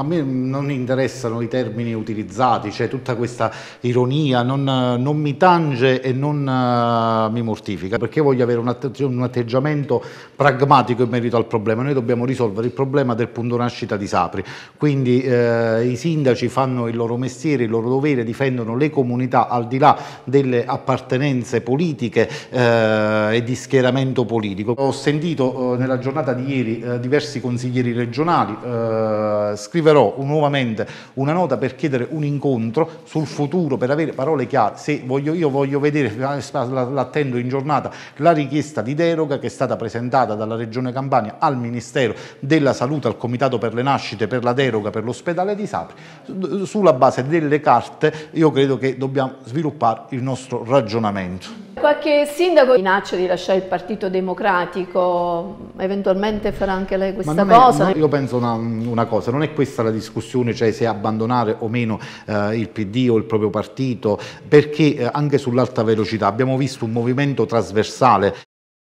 a me non interessano i termini utilizzati, cioè tutta questa ironia non, non mi tange e non uh, mi mortifica, perché voglio avere un, un, atteggiamento pragmatico in merito al problema. Noi dobbiamo risolvere il problema del punto nascita di Sapri, quindi eh, i sindaci fanno il loro mestiere, il loro dovere, difendono le comunità al di là delle appartenenze politiche eh, e di schieramento politico. Ho sentito eh, nella giornata di ieri eh, diversi consiglieri regionali eh, scrivere scriverò nuovamente una nota per chiedere un incontro sul futuro, per avere parole chiare. Se voglio, io voglio vedere, l'attendo in giornata, la richiesta di deroga che è stata presentata dalla Regione Campania al Ministero della Salute, al Comitato per le Nascite, per la deroga per l'ospedale di Sapri. Sulla base delle carte io credo che dobbiamo sviluppare il nostro ragionamento. Qualche sindaco minaccia di lasciare il Partito Democratico, eventualmente farà anche lei questa cosa? È, no, io penso una, una, cosa, non è questa la discussione, cioè se abbandonare o meno eh, il PD o il proprio partito, perché eh, anche sull'alta velocità abbiamo visto un movimento trasversale